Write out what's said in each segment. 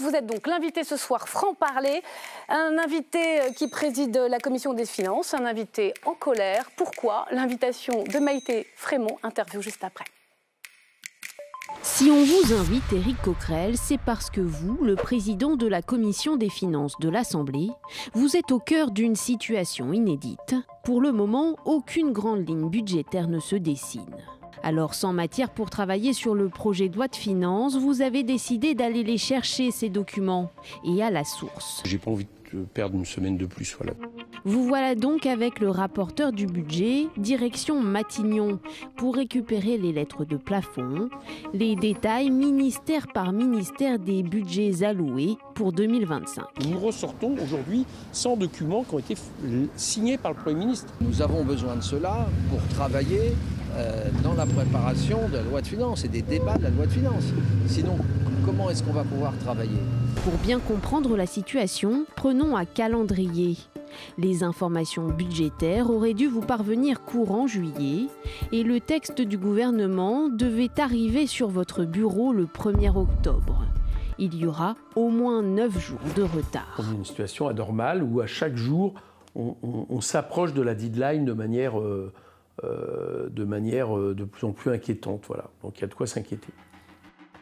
Vous êtes donc l'invité ce soir, franc-parler, un invité euh, qui préside la commission des finances, un invité en colère. Pourquoi L'invitation de Maïté Frémont, interview juste après. Si on vous invite Éric Coquerel, c'est parce que vous, le président de la commission des finances de l'Assemblée, vous êtes au cœur d'une situation inédite. Pour le moment, aucune grande ligne budgétaire ne se dessine. Alors sans matière pour travailler sur le projet de loi de finances, vous avez décidé d'aller les chercher, ces documents, et à la source. J'ai pas envie de perdre une semaine de plus, voilà. Vous voilà donc avec le rapporteur du budget, direction Matignon, pour récupérer les lettres de plafond, les détails ministère par ministère des budgets alloués pour 2025. Nous ressortons aujourd'hui sans documents qui ont été signés par le Premier ministre. Nous avons besoin de cela pour travailler euh, dans la préparation de la loi de finances et des débats de la loi de finances. Sinon, comment est-ce qu'on va pouvoir travailler Pour bien comprendre la situation, prenons un calendrier. Les informations budgétaires auraient dû vous parvenir courant juillet et le texte du gouvernement devait arriver sur votre bureau le 1er octobre. Il y aura au moins 9 jours de retard. dans une situation anormale où à chaque jour, on, s'approche de la deadline de manière euh, euh, de manière euh, de plus en plus inquiétante. Voilà. Donc il y a de quoi s'inquiéter.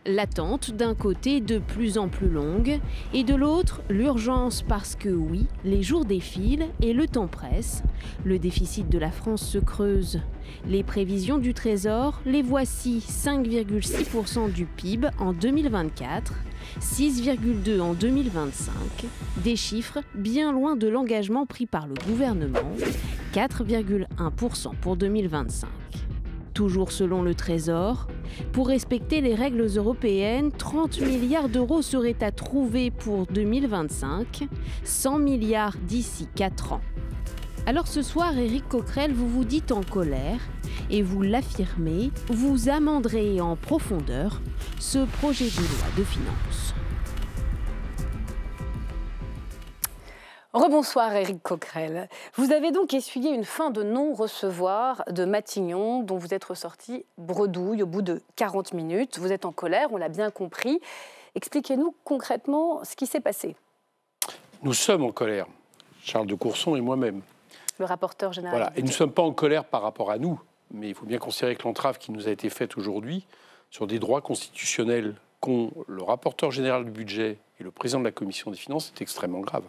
L'attente d'un côté de plus en plus longue et de l'autre l'urgence parce que oui, les jours défilent et le temps presse. Le déficit de la France se creuse. Les prévisions du Trésor, les voici 5,6% du PIB en 2024. 6,2 en 2025, des chiffres bien loin de l'engagement pris par le gouvernement, 4,1% pour 2025. Toujours selon le Trésor, pour respecter les règles européennes, 30 milliards d'euros seraient à trouver pour 2025, 100 milliards d'ici 4 ans. Alors ce soir, Éric Coquerel, vous vous dites en colère et vous l'affirmez, vous amenderez en profondeur ce projet de loi de finances. Rebonsoir Éric Coquerel. Vous avez donc essuyé une fin de non-recevoir de Matignon, dont vous êtes ressorti bredouille au bout de 40 minutes. Vous êtes en colère, on l'a bien compris. Expliquez-nous concrètement ce qui s'est passé. Nous sommes en colère, Charles de Courson et moi-même. Le rapporteur général. et nous ne sommes pas en colère par rapport à nous, mais il faut bien considérer que l'entrave qui nous a été faite aujourd'hui sur des droits constitutionnels qu'ont le rapporteur général du budget et le président de la commission des finances est extrêmement grave.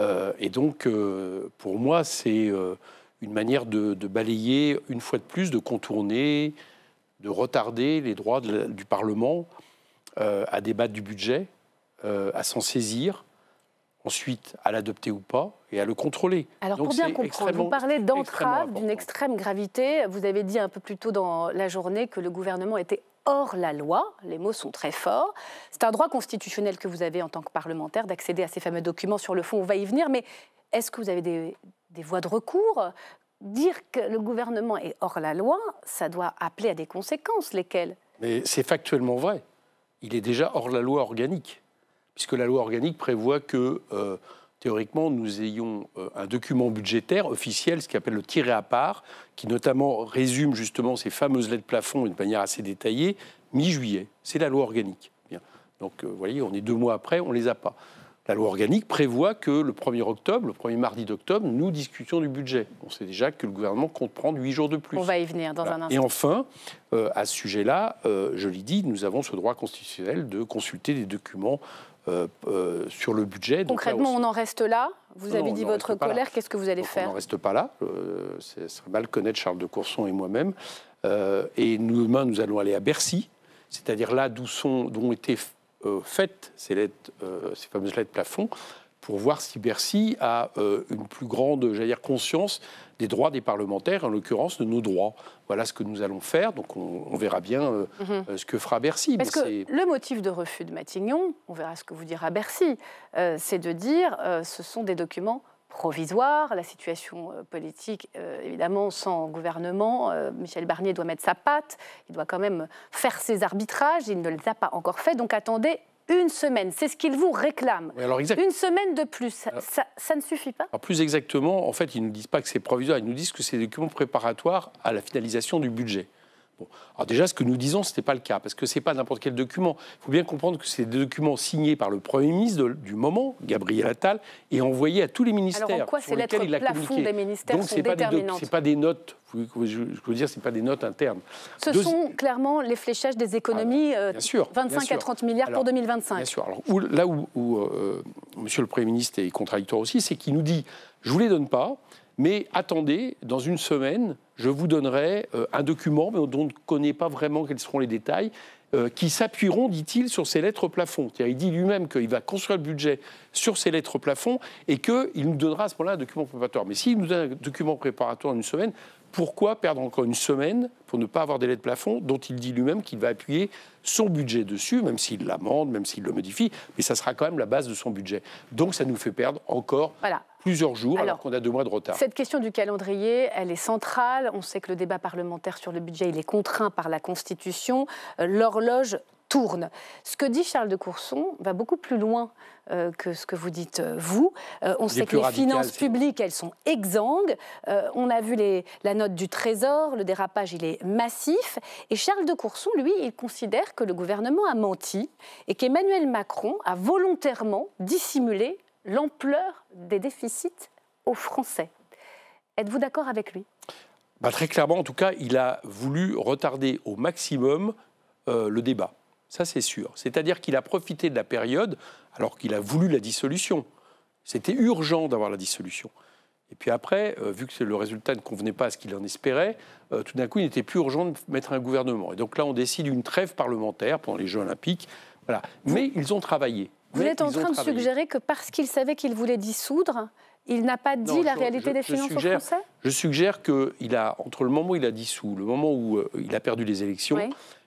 Euh, et donc, euh, pour moi, c'est euh, une manière de, balayer, une fois de plus, de contourner, de retarder les droits du Parlement à débattre du budget, à s'en saisir, ensuite à l'adopter ou pas et à le contrôler. Alors pour bien comprendre, vous parlez d'entrave d'une extrême gravité. Vous avez dit un peu plus tôt dans la journée que le gouvernement était hors la loi, les mots sont très forts. C'est un droit constitutionnel que vous avez en tant que parlementaire d'accéder à ces fameux documents sur le fond, on va y venir, mais est-ce que vous avez des, voies de recours Dire que le gouvernement est hors la loi, ça doit appeler à des conséquences, lesquelles Mais c'est factuellement vrai. Il est déjà hors la loi organique, puisque la loi organique prévoit que... Euh, théoriquement, nous ayons euh, un document budgétaire officiel, ce qu'on appelle le tiré à part, qui notamment résume justement ces fameuses lettres plafond d'une manière assez détaillée, mi-juillet. C'est la loi organique. Donc, euh, vous voyez, on est deux mois après, on ne les a pas. La loi organique prévoit que le 1er octobre, le 1er mardi d'octobre, nous discutions du budget. On sait déjà que le gouvernement compte prendre huit jours de plus. On va y venir dans un instant. Et enfin, euh, à ce sujet-là, je l'ai dit, nous avons ce droit constitutionnel de consulter des documents euh, euh, sur le budget. Donc Concrètement, on en reste là. Vous avez dit votre colère, qu'est-ce que vous allez faire On n'en reste pas là. Euh, c'est serait mal connaître Charles de Courson et moi-même. et nous, demain, nous allons aller à Bercy, c'est-à-dire là d'où, ont été faites ces, lettres, ces fameuses lettres plafond, pour voir si Bercy a euh, une plus grande dire, conscience des droits des parlementaires, en l'occurrence de nos droits. Voilà ce que nous allons faire, donc on, verra bien euh, mhm. euh, ce que fera Bercy. le motif de refus de Matignon, on verra ce que vous dira Bercy, c'est de dire ce sont des documents provisoires, la situation politique, évidemment, sans gouvernement, Michel Barnier doit mettre sa patte, il doit quand même faire ses arbitrages, il ne les a pas encore faits, donc attendez une semaine. C'est ce qu'ils vous réclament. Une semaine de plus, ça, ne suffit pas Plus exactement, en fait, ils ne nous disent pas que c'est provisoire, ils nous disent que c'est des documents préparatoires à la finalisation du budget. Alors déjà, ce que nous disons, ce n'était pas le cas, parce que ce n'est pas n'importe quel document. Il faut bien comprendre que c'est des documents signés par le Premier ministre du moment, Gabriel Attal, et envoyés à tous les ministères. Alors en quoi ces lettres il plafond des ministères Donc, pas des, pas des notes, je veux dire, ce pas des notes internes. Ce sont clairement les fléchages des économies, 25 ah, euh, à 30 milliards pour 2025. Bien sûr. là où, où euh, Monsieur le Premier ministre est contradictoire aussi, c'est qu'il nous dit, je ne vous les donne pas, mais attendez, dans une semaine, je vous donnerai euh, un document dont on ne connaît pas vraiment quels seront les détails, euh, qui s'appuieront, dit-il, sur ces lettres plafond. Il dit lui-même qu'il va construire le budget sur ces lettres plafond et qu'il nous donnera à ce moment-là un document préparatoire. Mais s'il nous donne un document préparatoire en une semaine, pourquoi perdre encore une semaine pour ne pas avoir délai de plafond dont il dit lui-même qu'il va appuyer son budget dessus, même s'il l'amende, même s'il le modifie, mais ça sera quand même la base de son budget. Donc ça nous fait perdre encore plusieurs jours alors, alors qu'on a deux mois de retard. Cette question du calendrier, elle est centrale. On sait que le débat parlementaire sur le budget, il est contraint par la Constitution. Euh, l'horloge tourne. Ce que dit Charles de Courson va beaucoup plus loin euh, que ce que vous dites euh, vous. Euh, on sait que les finances publiques, elles sont exsangues. on a vu les, la note du Trésor, le dérapage, il est massif. Et Charles de Courson, lui, il considère que le gouvernement a menti et qu'Emmanuel Macron a volontairement dissimulé l'ampleur des déficits aux Français. Êtes-vous d'accord avec lui bah, Très clairement, en tout cas, il a voulu retarder au maximum le débat. Ça, c'est sûr. C'est-à-dire qu'il a profité de la période alors qu'il a voulu la dissolution. C'était urgent d'avoir la dissolution. Et puis après, euh, vu que le résultat ne convenait pas à ce qu'il en espérait, euh, tout d'un coup, il n'était plus urgent de mettre un gouvernement. Et donc là, on décide une trêve parlementaire pendant les Jeux Olympiques. Voilà. Mais ils ont travaillé. Vous êtes en train de suggérer que parce qu'il savait qu'il voulait dissoudre, il n'a pas dit la réalité des finances Je suggère qu'il a, entre le moment où il a dissous, le moment où euh, il a perdu les élections,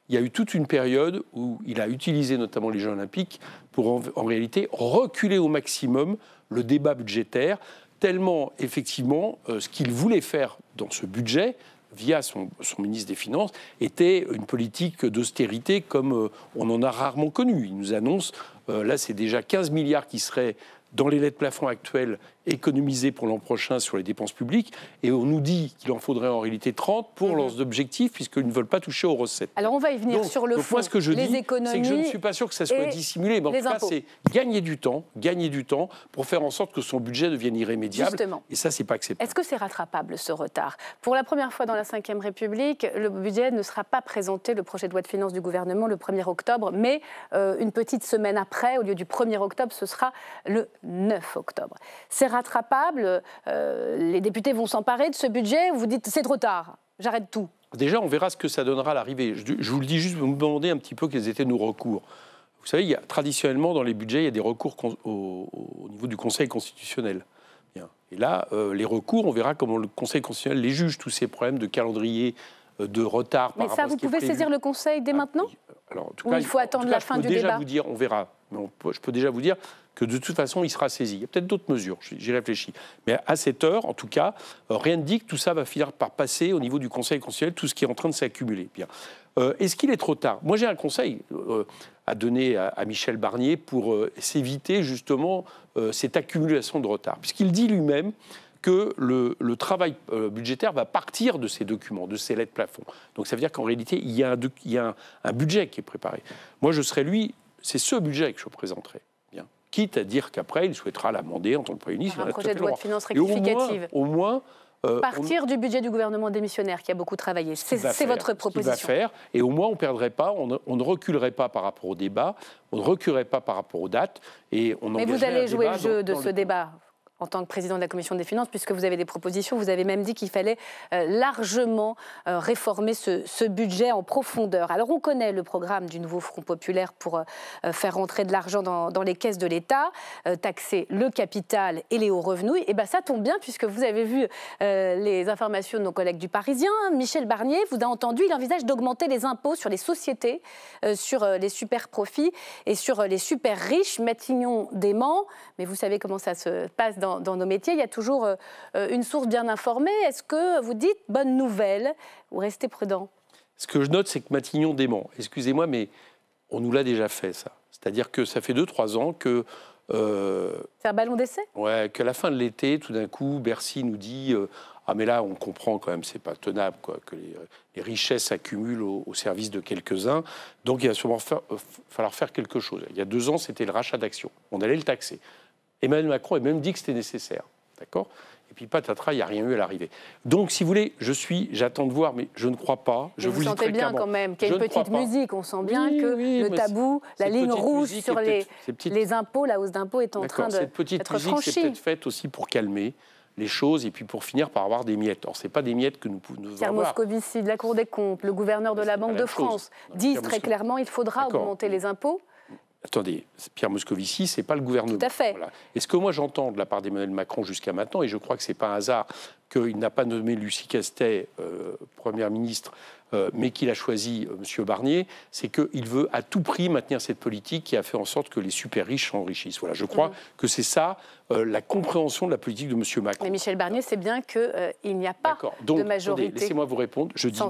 il y a eu toute une période où il a utilisé notamment les Jeux Olympiques pour en, réalité reculer au maximum le débat budgétaire, tellement effectivement euh, ce qu'il voulait faire dans ce budget, via son, ministre des Finances, était une politique d'austérité comme euh, on en a rarement connu. Il nous annonce, euh, là c'est déjà 15 milliards qui seraient dans les lettres plafonds actuelles économiser pour l'an prochain sur les dépenses publiques. Et on nous dit qu'il en faudrait en réalité 30 pour lancer mhm. leurs objectifs, puisqu'ils ne veulent pas toucher aux recettes. Alors on va y venir sur le fond. Moi, ce que je dis, c'est que je ne suis pas sûr que ça soit dissimulé. Mais en tout cas, c'est gagner du temps, gagner du temps pour faire en sorte que son budget devienne irrémédiable. Justement. Et ça, c'est pas acceptable. Est-ce que c'est rattrapable, ce retard Pour la première fois dans la Ve République, le budget ne sera pas présenté, le projet de loi de finances du gouvernement, le 1er octobre, mais euh, une petite semaine après, au lieu du 1er octobre, ce sera le 9 octobre. C'est rattrapable euh, Les députés vont s'emparer de ce budget Vous dites c'est trop tard, j'arrête tout Déjà, on verra ce que ça donnera à l'arrivée. Je vous le dis juste, vous me demandez un petit peu quels étaient nos recours. Vous savez, il y a, traditionnellement, dans les budgets, il y a des recours au, niveau du Conseil constitutionnel. Bien. Et là, euh, les recours, on verra comment le Conseil constitutionnel les juge, tous ces problèmes de calendrier, euh, de retard. Par Mais ça, vous pouvez saisir le Conseil dès ah, maintenant Alors, Ou il faut, attendre la fin du débat déjà vous dire, on verra. je peux déjà vous dire, que de toute façon, il sera saisi. Il y a peut-être d'autres mesures, j'y réfléchis. Mais à cette heure, en tout cas, euh, rien ne dit que tout ça va finir par passer au niveau du Conseil constitutionnel, tout ce qui est en train de s'accumuler. Bien. Euh, est-ce qu'il est trop tard Moi, j'ai un conseil euh, à donner à, Michel Barnier pour s'éviter justement cette accumulation de retard, puisqu'il dit lui-même que le, travail budgétaire va partir de ces documents, de ces lettres plafond. Donc ça veut dire qu'en réalité, il y a, un, un budget qui est préparé. Moi, je serais lui, c'est ce budget que je présenterais quitte à dire qu'après, il souhaitera l'amender en tant que Premier ministre. Un projet de loi de finances rectificative. Au moins, euh, Partir du budget du gouvernement démissionnaire qui a beaucoup travaillé, c'est votre proposition. Ce va faire, et au moins on ne perdrait pas, on ne, reculerait pas par rapport au débat, on ne reculerait pas par rapport aux dates, et on. Mais vous allez jouer le jeu de ce débat en tant que président de la Commission des finances, puisque vous avez des propositions. Vous avez même dit qu'il fallait euh, largement euh, réformer ce, budget en profondeur. Alors on connaît le programme du nouveau Front populaire pour euh, faire rentrer de l'argent dans, les caisses de l'État, taxer le capital et les hauts revenus. Et bien ça tombe bien, puisque vous avez vu les informations de nos collègues du Parisien. Michel Barnier vous a entendu, il envisage d'augmenter les impôts sur les sociétés, sur les super profits et sur les super riches. Matignon dément, mais vous savez comment ça se passe dans, nos métiers, il y a toujours euh, euh, une source bien informée. Est-ce que vous dites bonne nouvelle ou restez prudent Ce que je note, c'est que Matignon dément. Excusez-moi, mais on nous l'a déjà fait, ça. C'est-à-dire que ça fait 2-3 ans que euh, c'est un ballon d'essai Ouais, qu'à la fin de l'été, tout d'un coup, Bercy nous dit Ah, mais là, on comprend quand même, c'est pas tenable, que les, richesses s'accumulent au, service de quelques-uns. Donc, il va sûrement falloir faire quelque chose. Il y a deux ans, c'était le rachat d'actions. On allait le taxer. Emmanuel Macron a même dit que c'était nécessaire. D'accord et puis patatras, il n'y a rien eu à l'arrivée. Donc, si vous voulez, je suis, j'attends de voir, mais je ne crois pas. Je vous, vous, sentez bien quand même qu'il y a une petite musique. On sent bien que le tabou, la ligne rouge sur les, les impôts, la hausse d'impôts est en train de Cette petite être musique, c'est peut-être faite aussi pour calmer les choses et puis pour finir par avoir des miettes. Or, ce n'est pas des miettes que nous pouvons Pierre Moscovici de la Cour des comptes, le gouverneur de la Banque de France disent très clairement il faudra augmenter les impôts. Attendez, Pierre Moscovici, c'est pas le gouvernement. Tout à fait. Et ce que moi j'entends de la part d'Emmanuel Macron jusqu'à maintenant, et je crois que c'est pas un hasard qu'il n'a pas nommé Lucie Castet euh, première ministre euh, mais qu'il a choisi euh, M. Barnier, c'est qu'il veut à tout prix maintenir cette politique qui a fait en sorte que les super riches s'enrichissent. Voilà, je crois que c'est ça euh, la compréhension de la politique de M. Macron. Mais Michel Barnier sait bien qu'il n'y a pas de majorité. Laissez-moi vous répondre. Je dis sans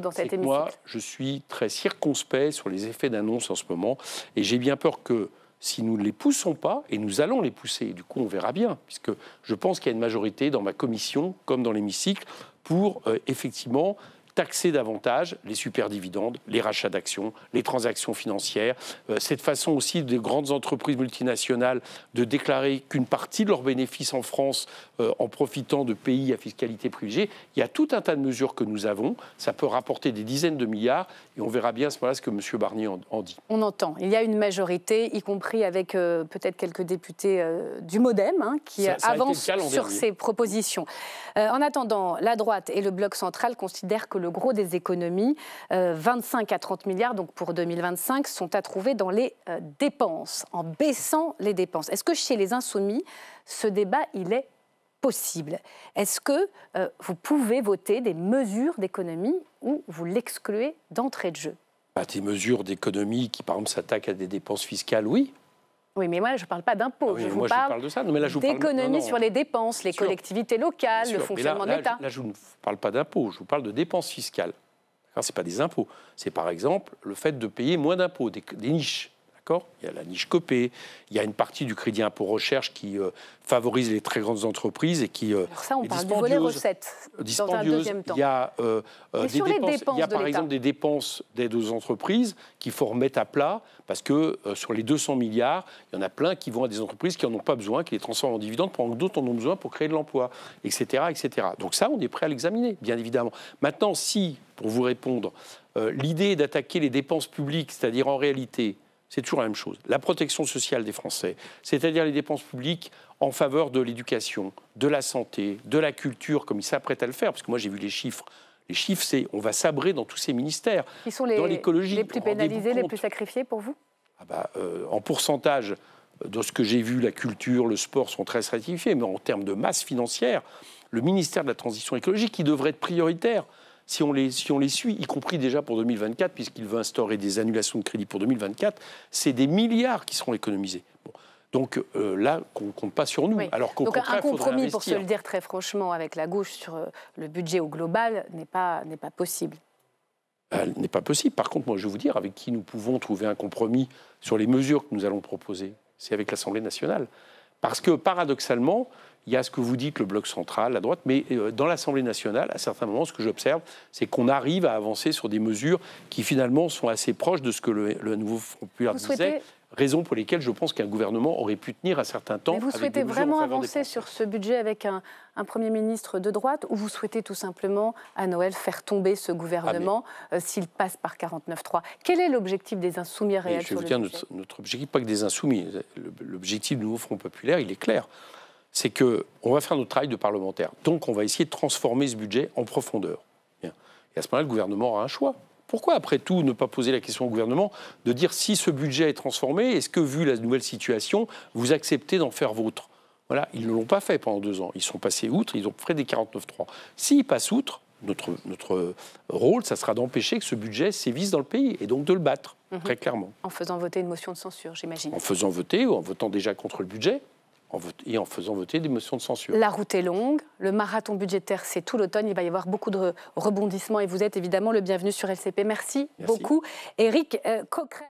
dans cette moi, je suis très circonspect sur les effets d'annonce en ce moment, et j'ai bien peur que si nous ne les poussons pas, et nous allons les pousser, et du coup on verra bien, puisque je pense qu'il y a une majorité dans ma commission, comme dans l'hémicycle, pour effectivement taxer davantage les superdividendes, les rachats d'actions, les transactions financières. Euh, cette façon aussi des grandes entreprises multinationales de déclarer qu'une partie de leurs bénéfices en France euh, en profitant de pays à fiscalité privilégiée. Il y a tout un tas de mesures que nous avons. Ça peut rapporter des dizaines de milliards et on verra bien à ce moment-là ce que M. Barnier en, dit. On entend. Il y a une majorité, y compris avec euh, peut-être quelques députés du Modem hein, qui avance avancent sur ces propositions. en attendant, la droite et le bloc central considèrent que le gros des économies, 25 euh, à 30 milliards donc pour 2025, sont à trouver dans les euh, dépenses, en baissant les dépenses. Est-ce que chez les insoumis, ce débat, il est possible Est-ce que euh, vous pouvez voter des mesures d'économie ou vous l'excluez d'entrée de jeu bah, Des mesures d'économie qui, par exemple, s'attaquent à des dépenses fiscales, oui. Oui, mais moi, je ne parle pas d'impôts. Ah je vous parle, je d'économie sur les dépenses, les collectivités locales, le fonctionnement de l'État. Là, je ne parle pas d'impôts, je vous parle de dépenses fiscales. Ce n'est pas des impôts. C'est par exemple le fait de payer moins d'impôts, des niches il y a la niche copée, il y a une partie du crédit impôt recherche qui euh, favorise les très grandes entreprises et qui. Euh, Alors ça, Dans un deuxième temps. Il y a, euh, des a par exemple des dépenses d'aide aux entreprises qu'il faut remettre à plat parce que sur les 200 milliards, il y en a plein qui vont à des entreprises qui n'en ont pas besoin, qui les transforment en dividendes pendant que d'autres en ont besoin pour créer de l'emploi, etc., etc. Donc ça, on est prêt à l'examiner, bien évidemment. Maintenant, si, pour vous répondre, l'idée d'attaquer les dépenses publiques, c'est-à-dire en réalité, c'est toujours la même chose. La protection sociale des Français, c'est-à-dire les dépenses publiques en faveur de l'éducation, de la santé, de la culture, comme ils s'apprêtent à le faire, parce que moi j'ai vu les chiffres. Les chiffres, c'est on va sabrer dans tous ces ministères. Qui sont les, les plus pénalisés, les plus sacrifiés pour vous ah bah, euh, En pourcentage, de ce que j'ai vu, la culture, le sport sont très sacrifiés, mais en termes de masse financière, le ministère de la Transition écologique, qui devrait être prioritaire, si on, les, si on les suit, y compris déjà pour 2024, puisqu'il veut instaurer des annulations de crédit pour 2024, c'est des milliards qui seront économisés. Donc euh, là, qu'on ne compte pas sur nous. Alors Donc un compromis, pour se le dire très franchement, avec la gauche sur euh, le budget au global n'est pas, n'est pas possible. Elle euh, n'est pas possible. Par contre, moi, je vais vous dire avec qui nous pouvons trouver un compromis sur les mesures que nous allons proposer. C'est avec l'Assemblée nationale. Parce que paradoxalement, il y a ce que vous dites, le bloc central, la droite, mais euh, dans l'Assemblée nationale, à certains moments, ce que j'observe, c'est qu'on arrive à avancer sur des mesures qui finalement sont assez proches de ce que le, nouveau Front Populaire disait, Raisons pour lesquelles je pense qu'un gouvernement aurait pu tenir à certains temps. Mais vous souhaitez vraiment avancer sur ce budget avec un, Premier ministre de droite ou vous souhaitez tout simplement, à Noël, faire tomber ce gouvernement ah, euh, s'il passe par 49-3 Quel est l'objectif des insoumis réels Je vous dire, notre, objectif, pas que des insoumis, l'objectif du nouveau Front populaire, il est clair. C'est qu'on va faire notre travail de parlementaire. Donc, on va essayer de transformer ce budget en profondeur. Et à ce moment-là, le gouvernement aura un choix. Pourquoi, après tout, ne pas poser la question au gouvernement de dire si ce budget est transformé, est-ce que, vu la nouvelle situation, vous acceptez d'en faire vôtre voilà, ils ne l'ont pas fait pendant deux ans. Ils sont passés outre, ils ont fait des 49-3. S'ils passent outre, notre, notre rôle, ça sera d'empêcher que ce budget sévise dans le pays et donc de le battre, mhm. très clairement. En faisant voter une motion de censure, j'imagine. En faisant voter ou en votant déjà contre le budget, et en faisant voter des motions de censure. La route est longue, le marathon budgétaire c'est tout l'automne, il va y avoir beaucoup de rebondissements et vous êtes évidemment le bienvenu sur LCP. Merci, beaucoup. Eric euh,